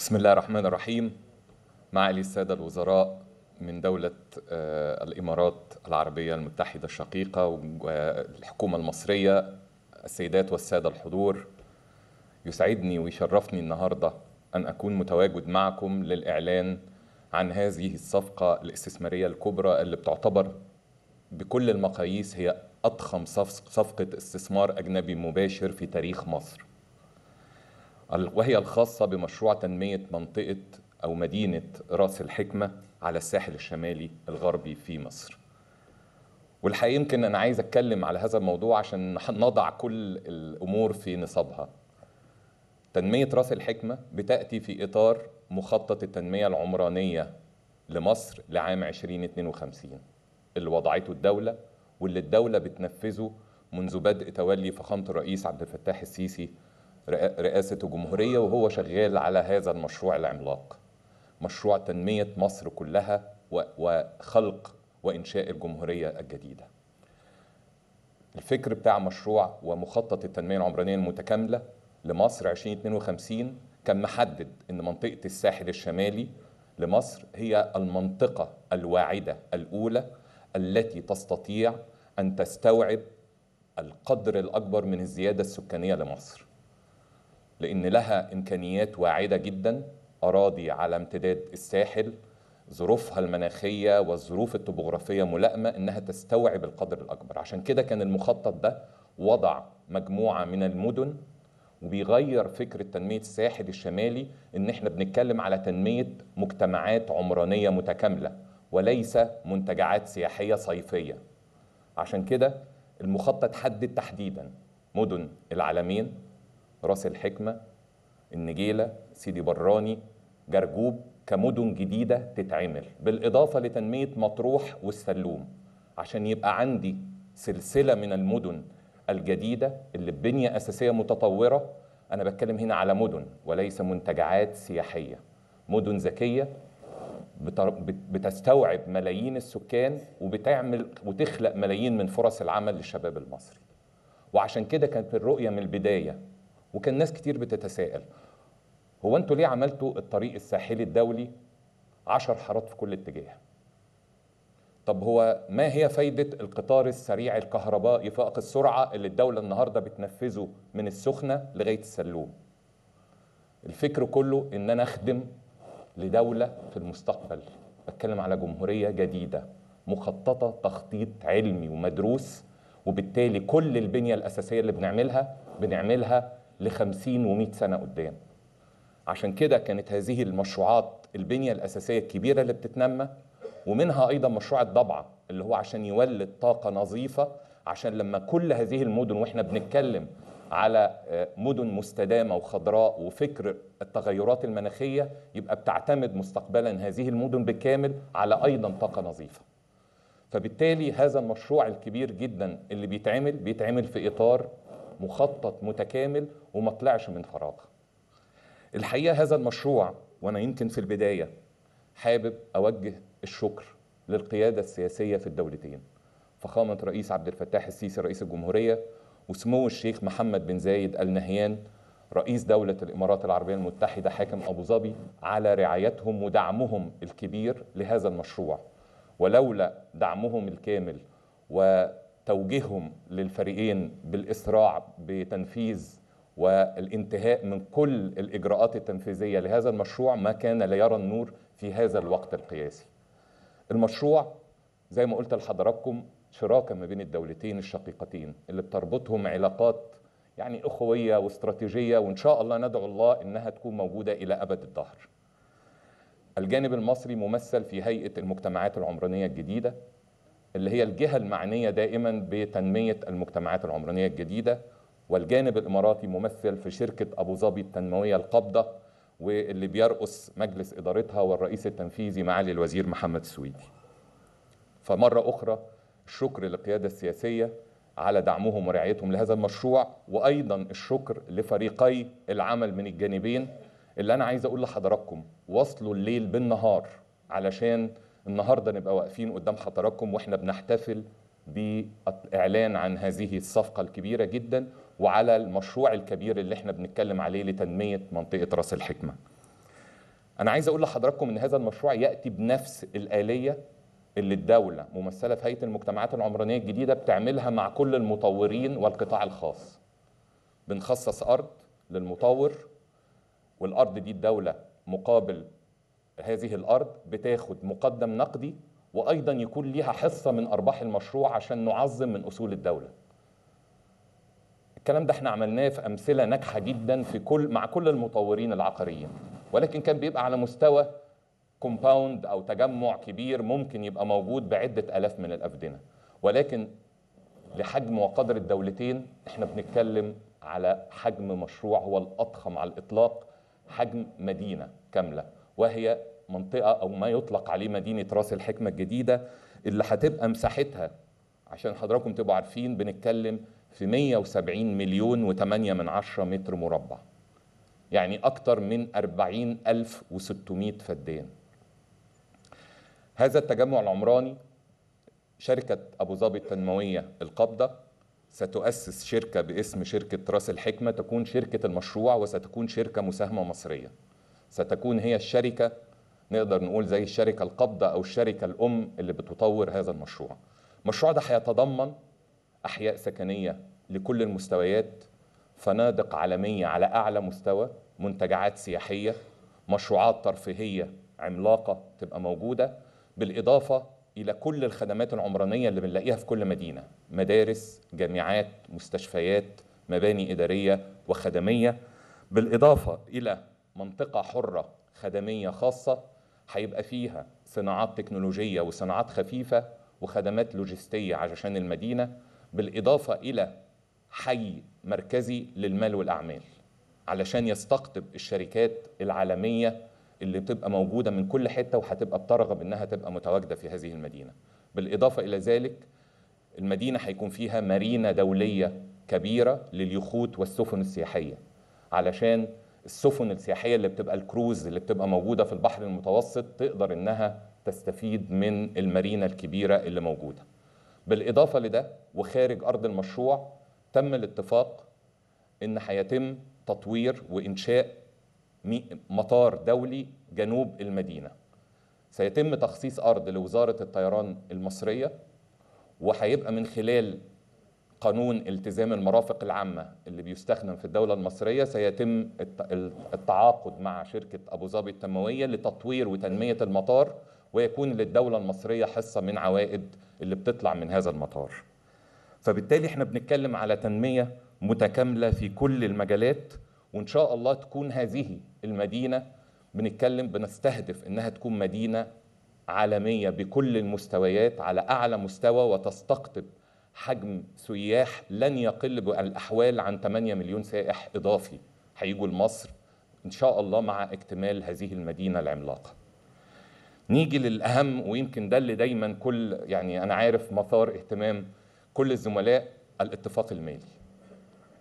بسم الله الرحمن الرحيم معالي السادة الوزراء من دولة آه، الإمارات العربية المتحدة الشقيقة والحكومة المصرية السيدات والسادة الحضور يسعدني ويشرفني النهاردة أن أكون متواجد معكم للإعلان عن هذه الصفقة الاستثمارية الكبرى اللي بتعتبر بكل المقاييس هي أضخم صفقة استثمار أجنبي مباشر في تاريخ مصر وهي الخاصة بمشروع تنمية منطقة أو مدينة رأس الحكمة على الساحل الشمالي الغربي في مصر والحقيقة يمكن أنا عايز أتكلم على هذا الموضوع عشان نضع كل الأمور في نصابها تنمية رأس الحكمة بتأتي في إطار مخطط التنمية العمرانية لمصر لعام 2052 اللي وضعته الدولة واللي الدولة بتنفذه منذ بدء تولي فخامة الرئيس عبد الفتاح السيسي رئاسة الجمهورية وهو شغال على هذا المشروع العملاق مشروع تنمية مصر كلها وخلق وإنشاء الجمهورية الجديدة الفكر بتاع مشروع ومخطط التنمية العمرانية المتكاملة لمصر 2052 كان محدد أن منطقة الساحل الشمالي لمصر هي المنطقة الواعدة الأولى التي تستطيع أن تستوعب القدر الأكبر من الزيادة السكانية لمصر لأن لها إمكانيات واعدة جدا أراضي على امتداد الساحل ظروفها المناخية والظروف الطبوغرافية ملائمة إنها تستوعب القدر الأكبر عشان كده كان المخطط ده وضع مجموعة من المدن وبيغير فكرة تنمية الساحل الشمالي إن إحنا بنتكلم على تنمية مجتمعات عمرانية متكاملة وليس منتجعات سياحية صيفية عشان كده المخطط حدد تحديدا مدن العالمين راس الحكمة النجيلة سيدي براني جرجوب كمدن جديدة تتعمل بالإضافة لتنمية مطروح والسلوم عشان يبقى عندي سلسلة من المدن الجديدة اللي ببنية أساسية متطورة أنا بتكلم هنا على مدن وليس منتجعات سياحية مدن ذكية بتستوعب ملايين السكان وبتعمل وتخلق ملايين من فرص العمل للشباب المصري وعشان كده كانت الرؤية من البداية وكان ناس كتير بتتساءل هو انتوا ليه عملتوا الطريق الساحلي الدولي عشر حارات في كل اتجاه طب هو ما هي فايدة القطار السريع الكهربائي فائق السرعة اللي الدولة النهاردة بتنفذه من السخنة لغاية السلوم الفكر كله ان انا اخدم لدولة في المستقبل بتكلم على جمهورية جديدة مخططة تخطيط علمي ومدروس وبالتالي كل البنية الأساسية اللي بنعملها بنعملها ل 50 و100 سنه قدام عشان كده كانت هذه المشروعات البنيه الاساسيه الكبيره اللي بتتنمى ومنها ايضا مشروع الضبعه اللي هو عشان يولد طاقه نظيفه عشان لما كل هذه المدن واحنا بنتكلم على آه، مدن مستدامه وخضراء وفكر التغيرات المناخيه يبقى بتعتمد مستقبلا هذه المدن بكامل على ايضا طاقه نظيفه. فبالتالي هذا المشروع الكبير جدا اللي بيتعمل بيتعمل في اطار مخطط متكامل وما طلعش من فراغ الحقيقه هذا المشروع وانا يمكن في البدايه حابب اوجه الشكر للقياده السياسيه في الدولتين فخامه رئيس عبد الفتاح السيسي رئيس الجمهوريه وسمو الشيخ محمد بن زايد ال نهيان رئيس دولة الإمارات العربية المتحدة حاكم أبو ظبي على رعايتهم ودعمهم الكبير لهذا المشروع ولولا دعمهم الكامل و توجيههم للفريقين بالإسراع بتنفيذ والانتهاء من كل الإجراءات التنفيذية لهذا المشروع ما كان ليرى النور في هذا الوقت القياسي المشروع زي ما قلت لحضراتكم شراكة ما بين الدولتين الشقيقتين اللي بتربطهم علاقات يعني أخوية واستراتيجية وإن شاء الله ندعو الله إنها تكون موجودة إلى أبد الدهر الجانب المصري ممثل في هيئة المجتمعات العمرانية الجديدة اللي هي الجهة المعنية دائما بتنمية المجتمعات العمرانية الجديدة والجانب الإماراتي ممثل في شركة أبو ظبي التنموية القابضة واللي بيرأس مجلس إدارتها والرئيس التنفيذي معالي الوزير محمد السويدي فمرة أخرى الشكر للقيادة السياسية على دعمهم ورعايتهم لهذا المشروع وأيضا الشكر لفريقي العمل من الجانبين اللي أنا عايز أقول لحضراتكم وصلوا الليل بالنهار علشان النهارده نبقى واقفين قدام حضراتكم واحنا بنحتفل بالاعلان عن هذه الصفقه الكبيره جدا وعلى المشروع الكبير اللي احنا بنتكلم عليه لتنميه منطقه راس الحكمه. انا عايز اقول لحضراتكم ان هذا المشروع ياتي بنفس الاليه اللي الدوله ممثله في هيئه المجتمعات العمرانيه الجديده بتعملها مع كل المطورين والقطاع الخاص. بنخصص ارض للمطور والارض دي الدوله مقابل هذه الارض بتاخد مقدم نقدي وايضا يكون ليها حصه من ارباح المشروع عشان نعظم من اصول الدوله الكلام ده احنا عملناه في امثله ناجحه جدا في كل مع كل المطورين العقاريين ولكن كان بيبقى على مستوى كومباوند او تجمع كبير ممكن يبقى موجود بعده الاف من الافدنه ولكن لحجم وقدر الدولتين احنا بنتكلم على حجم مشروع هو الاضخم على الاطلاق حجم مدينه كامله وهي منطقه او ما يطلق عليه مدينه راس الحكمه الجديده اللي هتبقى مساحتها عشان حضراتكم تبقوا عارفين بنتكلم في 170 مليون و8 من عشرة متر مربع يعني أكتر من 40600 فدان هذا التجمع العمراني شركة أبو ظبي التنموية القابضة ستؤسس شركة باسم شركة راس الحكمة تكون شركة المشروع وستكون شركة مساهمة مصرية ستكون هي الشركة نقدر نقول زي الشركه القابضه او الشركه الام اللي بتطور هذا المشروع. المشروع ده هيتضمن احياء سكنيه لكل المستويات، فنادق عالميه على اعلى مستوى، منتجعات سياحيه، مشروعات ترفيهيه عملاقه تبقى موجوده، بالاضافه الى كل الخدمات العمرانيه اللي بنلاقيها في كل مدينه، مدارس، جامعات، مستشفيات، مباني اداريه وخدميه، بالاضافه الى منطقه حره خدميه خاصه هيبقى فيها صناعات تكنولوجية وصناعات خفيفة وخدمات لوجستية علشان المدينة بالإضافة إلى حي مركزي للمال والأعمال علشان يستقطب الشركات العالمية اللي بتبقى موجودة من كل حتة وهتبقى بترغب إنها تبقى متواجدة في هذه المدينة بالإضافة إلى ذلك المدينة هيكون فيها مارينا دولية كبيرة لليخوت والسفن السياحية علشان السفن السياحيه اللي بتبقى الكروز اللي بتبقى موجوده في البحر المتوسط تقدر انها تستفيد من المارينا الكبيره اللي موجوده. بالاضافه لده وخارج ارض المشروع تم الاتفاق ان هيتم تطوير وانشاء مطار دولي جنوب المدينه. سيتم تخصيص ارض لوزاره الطيران المصريه وهيبقى من خلال قانون التزام المرافق العامة اللي بيستخدم في الدولة المصرية سيتم التعاقد مع شركة أبو ظبي التنموية لتطوير وتنمية المطار ويكون للدولة المصرية حصة من عوائد اللي بتطلع من هذا المطار فبالتالي احنا بنتكلم على تنمية متكاملة في كل المجالات وإن شاء الله تكون هذه المدينة بنتكلم بنستهدف إنها تكون مدينة عالمية بكل المستويات على أعلى مستوى وتستقطب حجم سياح لن يقل بالأحوال عن 8 مليون سائح إضافي هيجوا لمصر إن شاء الله مع اكتمال هذه المدينة العملاقة نيجي للأهم ويمكن ده اللي دايما كل يعني أنا عارف مثار اهتمام كل الزملاء الاتفاق المالي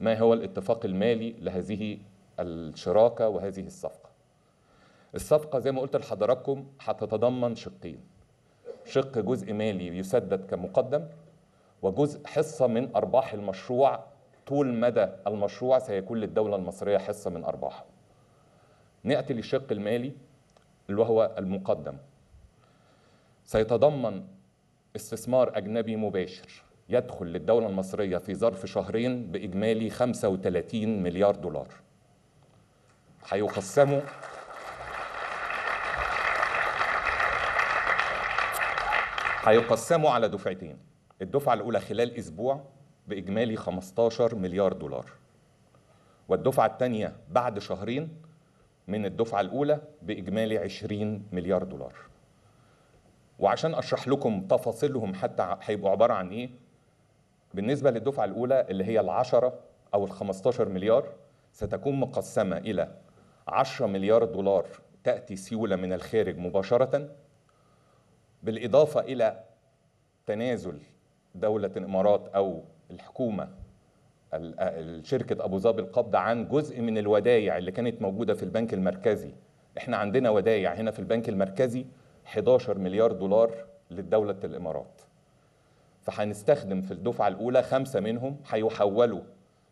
ما هو الاتفاق المالي لهذه الشراكة وهذه الصفقة الصفقة زي ما قلت لحضراتكم هتتضمن شقين شق جزء مالي يسدد كمقدم وجزء حصة من أرباح المشروع طول مدى المشروع سيكون للدولة المصرية حصة من أرباحه نأتي للشق المالي اللي هو المقدم سيتضمن استثمار أجنبي مباشر يدخل للدولة المصرية في ظرف شهرين بإجمالي 35 مليار دولار هيقسموا هيقسموا على دفعتين الدفعة الأولى خلال أسبوع بإجمالي 15 مليار دولار والدفعة الثانية بعد شهرين من الدفعة الأولى بإجمالي 20 مليار دولار وعشان أشرح لكم تفاصيلهم حتى هيبقوا عبارة عن إيه بالنسبة للدفعة الأولى اللي هي العشرة أو ال 15 مليار ستكون مقسمة إلى 10 مليار دولار تأتي سيولة من الخارج مباشرة بالإضافة إلى تنازل دوله الامارات او الحكومه شركه ابو ظبي القبض عن جزء من الودايع اللي كانت موجوده في البنك المركزي احنا عندنا ودايع هنا في البنك المركزي 11 مليار دولار لدوله الامارات فهنستخدم في الدفعه الاولى خمسه منهم هيحولوا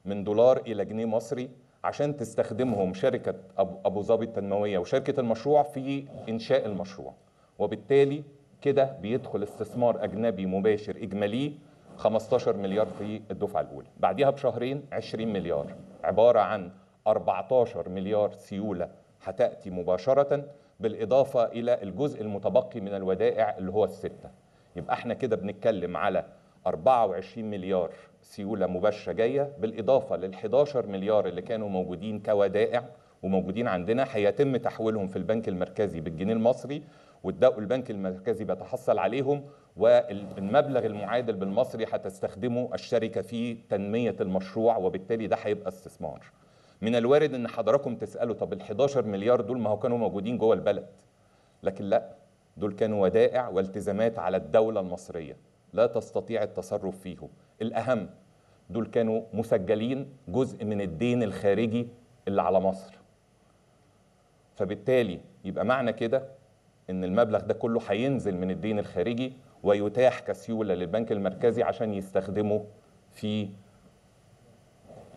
من دولار الى جنيه مصري عشان تستخدمهم شركه ابو ظبي التنمويه وشركه المشروع في انشاء المشروع وبالتالي كده بيدخل استثمار اجنبي مباشر اجمالي 15 مليار في الدفعه الاولى بعديها بشهرين 20 مليار عباره عن 14 مليار سيوله هتاتي مباشره بالاضافه الى الجزء المتبقي من الودائع اللي هو السته يبقى احنا كده بنتكلم على 24 مليار سيوله مباشره جايه بالاضافه لل 11 مليار اللي كانوا موجودين كودائع وموجودين عندنا هيتم تحويلهم في البنك المركزي بالجنيه المصري والبنك المركزي بيتحصل عليهم والمبلغ المعادل بالمصري هتستخدمه الشركه في تنميه المشروع وبالتالي ده هيبقى استثمار. من الوارد ان حضراتكم تسالوا طب ال 11 مليار دول ما هو كانوا موجودين جوه البلد. لكن لا دول كانوا ودائع والتزامات على الدوله المصريه لا تستطيع التصرف فيهم. الاهم دول كانوا مسجلين جزء من الدين الخارجي اللي على مصر. فبالتالي يبقى معنى كده ان المبلغ ده كله هينزل من الدين الخارجي ويتاح كسيوله للبنك المركزي عشان يستخدمه في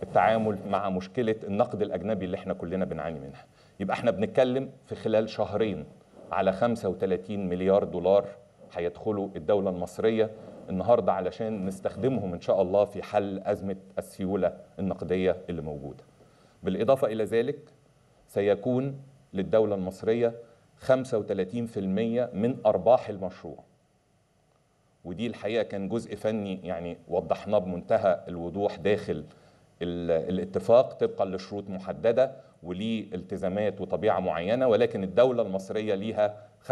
التعامل مع مشكله النقد الاجنبي اللي احنا كلنا بنعاني منها. يبقى احنا بنتكلم في خلال شهرين على 35 مليار دولار هيدخلوا الدوله المصريه النهارده علشان نستخدمهم ان شاء الله في حل ازمه السيوله النقديه اللي موجوده. بالاضافه الى ذلك سيكون للدوله المصريه 35% من أرباح المشروع ودي الحقيقة كان جزء فني يعني وضحناه بمنتهى الوضوح داخل الاتفاق طبقا لشروط محددة وليه التزامات وطبيعة معينة ولكن الدولة المصرية ليها 35%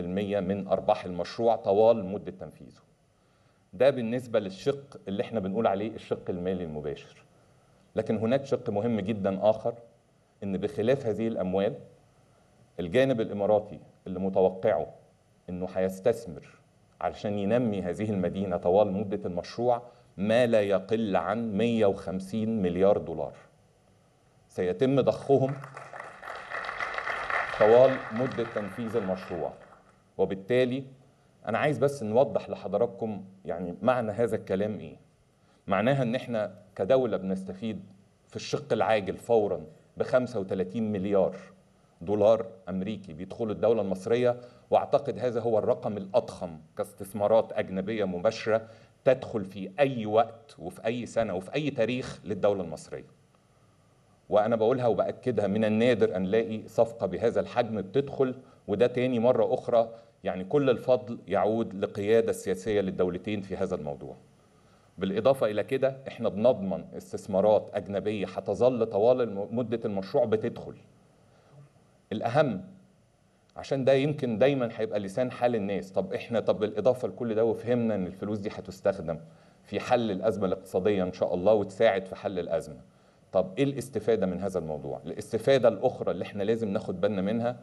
من أرباح المشروع طوال مدة تنفيذه ده بالنسبة للشق اللي احنا بنقول عليه الشق المالي المباشر لكن هناك شق مهم جدا آخر ان بخلاف هذه الاموال الجانب الاماراتي اللي متوقعه انه هيستثمر علشان ينمي هذه المدينه طوال مده المشروع ما لا يقل عن 150 مليار دولار سيتم ضخهم طوال مدة تنفيذ المشروع وبالتالي أنا عايز بس نوضح لحضراتكم يعني معنى هذا الكلام إيه معناها إن إحنا كدولة بنستفيد في الشق العاجل فورا ب 35 مليار دولار امريكي بيدخلوا الدوله المصريه واعتقد هذا هو الرقم الاضخم كاستثمارات اجنبيه مباشره تدخل في اي وقت وفي اي سنه وفي اي تاريخ للدوله المصريه. وانا بقولها وباكدها من النادر ان الاقي صفقه بهذا الحجم بتدخل وده تاني مره اخرى يعني كل الفضل يعود لقياده السياسيه للدولتين في هذا الموضوع. بالإضافة إلى كده إحنا بنضمن استثمارات أجنبية هتظل طوال مدة المشروع بتدخل الاهم عشان ده يمكن دايما هيبقى لسان حال الناس طب احنا طب بالاضافه لكل ده وفهمنا ان الفلوس دي هتستخدم في حل الازمه الاقتصاديه ان شاء الله وتساعد في حل الازمه طب ايه الاستفاده من هذا الموضوع الاستفاده الاخرى اللي احنا لازم ناخد بالنا منها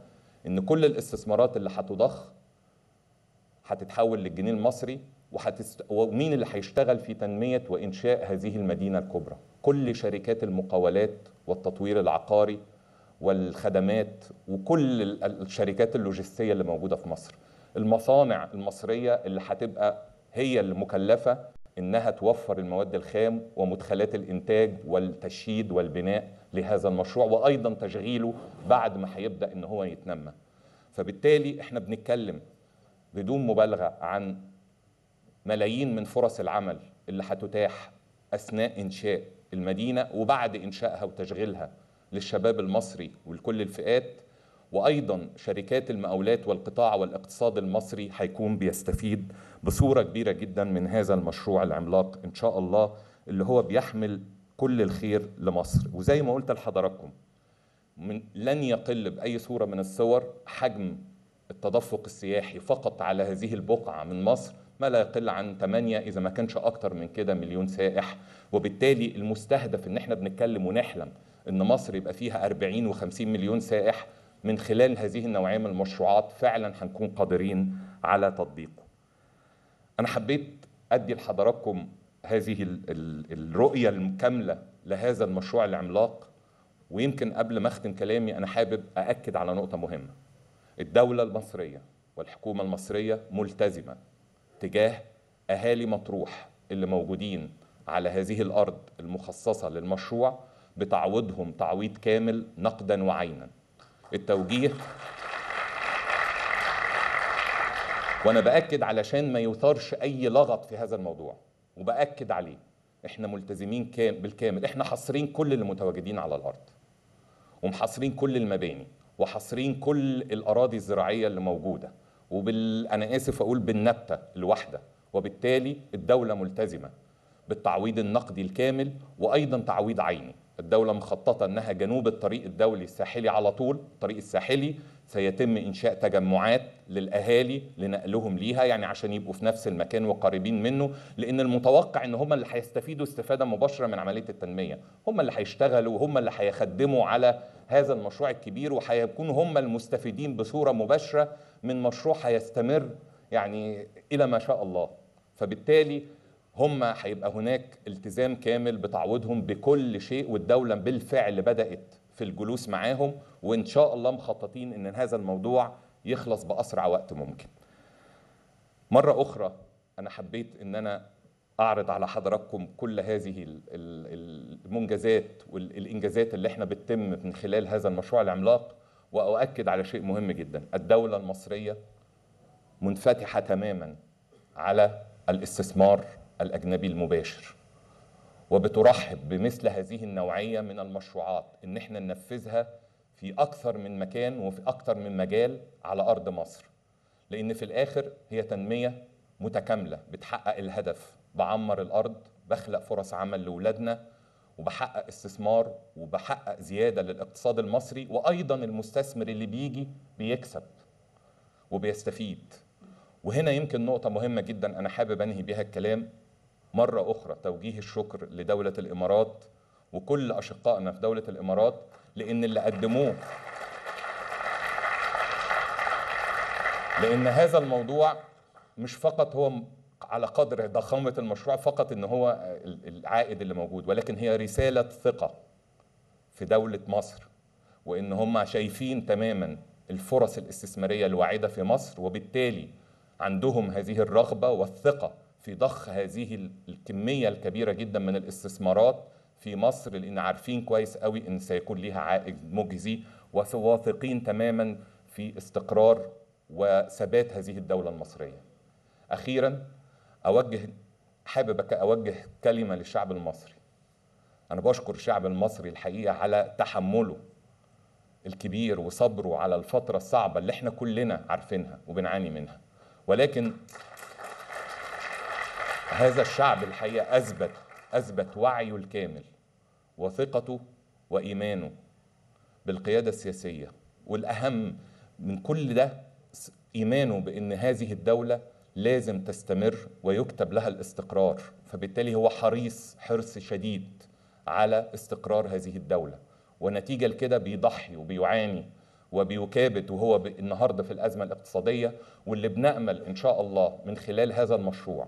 ان كل الاستثمارات اللي هتضخ هتتحول للجنيه المصري وحتست... ومين اللي هيشتغل في تنميه وانشاء هذه المدينه الكبرى كل شركات المقاولات والتطوير العقاري والخدمات وكل الشركات اللوجستية اللي موجودة في مصر المصانع المصرية اللي هتبقى هي اللي مكلفة إنها توفر المواد الخام ومدخلات الإنتاج والتشييد والبناء لهذا المشروع وأيضا تشغيله بعد ما هيبدأ إن هو يتنمى فبالتالي إحنا بنتكلم بدون مبالغة عن ملايين من فرص العمل اللي هتتاح أثناء إنشاء المدينة وبعد إنشائها وتشغيلها للشباب المصري ولكل الفئات وايضا شركات المقاولات والقطاع والاقتصاد المصري هيكون بيستفيد بصوره كبيره جدا من هذا المشروع العملاق ان شاء الله اللي هو بيحمل كل الخير لمصر وزي ما قلت لحضراتكم من لن يقل باي صوره من الصور حجم التدفق السياحي فقط على هذه البقعه من مصر ما لا يقل عن 8 اذا ما كانش اكتر من كده مليون سائح وبالتالي المستهدف ان احنا بنتكلم ونحلم ان مصر يبقى فيها 40 و50 مليون سائح من خلال هذه النوعيه من المشروعات فعلا هنكون قادرين على تطبيقه. انا حبيت ادي لحضراتكم هذه الرؤيه الكامله لهذا المشروع العملاق ويمكن قبل ما اختم كلامي انا حابب ااكد على نقطه مهمه. الدوله المصريه والحكومه المصريه ملتزمه تجاه اهالي مطروح اللي موجودين على هذه الارض المخصصه للمشروع بتعويضهم تعويض كامل نقدا وعينا التوجيه وانا باكد علشان ما يثارش اي لغط في هذا الموضوع وباكد عليه احنا ملتزمين كام بالكامل احنا حاصرين كل اللي متواجدين على الارض ومحاصرين كل المباني وحاصرين كل الاراضي الزراعيه اللي موجوده وبال انا اسف اقول بالنبته الواحده وبالتالي الدوله ملتزمه بالتعويض النقدي الكامل وايضا تعويض عيني الدولة مخططة أنها جنوب الطريق الدولي الساحلي على طول الطريق الساحلي سيتم إنشاء تجمعات للأهالي لنقلهم ليها يعني عشان يبقوا في نفس المكان وقريبين منه لأن المتوقع أن هم اللي هيستفيدوا استفادة مباشرة من عملية التنمية هم اللي هيشتغلوا هم اللي هيخدموا على هذا المشروع الكبير وهيكونوا هم المستفيدين بصورة مباشرة من مشروع هيستمر يعني إلى ما شاء الله فبالتالي هم هيبقى هناك التزام كامل بتعويضهم بكل شيء والدولة بالفعل بدأت في الجلوس معاهم وإن شاء الله مخططين إن هذا الموضوع يخلص بأسرع وقت ممكن مرة أخرى أنا حبيت إن أنا أعرض على حضراتكم كل هذه المنجزات والإنجازات اللي احنا بتتم من خلال هذا المشروع العملاق وأؤكد على شيء مهم جدا الدولة المصرية منفتحة تماما على الاستثمار الأجنبي المباشر وبترحب بمثل هذه النوعية من المشروعات إن احنا ننفذها في أكثر من مكان وفي أكثر من مجال على أرض مصر لأن في الآخر هي تنمية متكاملة بتحقق الهدف بعمر الأرض بخلق فرص عمل لأولادنا وبحقق استثمار وبحقق زيادة للاقتصاد المصري وأيضا المستثمر اللي بيجي بيكسب وبيستفيد وهنا يمكن نقطة مهمة جدا أنا حابب أنهي بيها الكلام مرة أخرى توجيه الشكر لدولة الإمارات وكل أشقائنا في دولة الإمارات لأن اللي قدموه لأن هذا الموضوع مش فقط هو على قدر ضخامة المشروع فقط إن هو العائد اللي موجود ولكن هي رسالة ثقة في دولة مصر وإن هم شايفين تماما الفرص الاستثمارية الواعدة في مصر وبالتالي عندهم هذه الرغبة والثقة في ضخ هذه الكمية الكبيرة جدا من الاستثمارات في مصر لأن عارفين كويس قوي أن سيكون لها عائد مجزي وواثقين تماما في استقرار وثبات هذه الدولة المصرية أخيرا أوجه حابب أوجه كلمة للشعب المصري أنا بشكر الشعب المصري الحقيقة على تحمله الكبير وصبره على الفترة الصعبة اللي احنا كلنا عارفينها وبنعاني منها ولكن هذا الشعب الحقيقه اثبت اثبت وعيه الكامل وثقته وايمانه بالقياده السياسيه والاهم من كل ده ايمانه بان هذه الدوله لازم تستمر ويكتب لها الاستقرار فبالتالي هو حريص حرص شديد على استقرار هذه الدوله ونتيجه لكده بيضحي وبيعاني وبيكابد وهو النهارده في الازمه الاقتصاديه واللي بنامل ان شاء الله من خلال هذا المشروع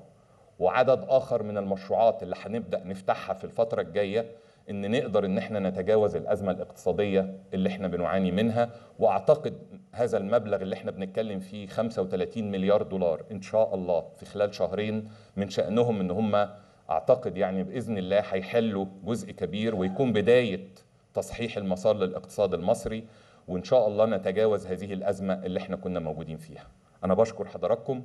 وعدد اخر من المشروعات اللي هنبدا نفتحها في الفتره الجايه ان نقدر ان احنا نتجاوز الازمه الاقتصاديه اللي احنا بنعاني منها واعتقد هذا المبلغ اللي احنا بنتكلم فيه 35 مليار دولار ان شاء الله في خلال شهرين من شانهم ان هم اعتقد يعني باذن الله هيحلوا جزء كبير ويكون بدايه تصحيح المسار للاقتصاد المصري وان شاء الله نتجاوز هذه الازمه اللي احنا كنا موجودين فيها انا بشكر حضراتكم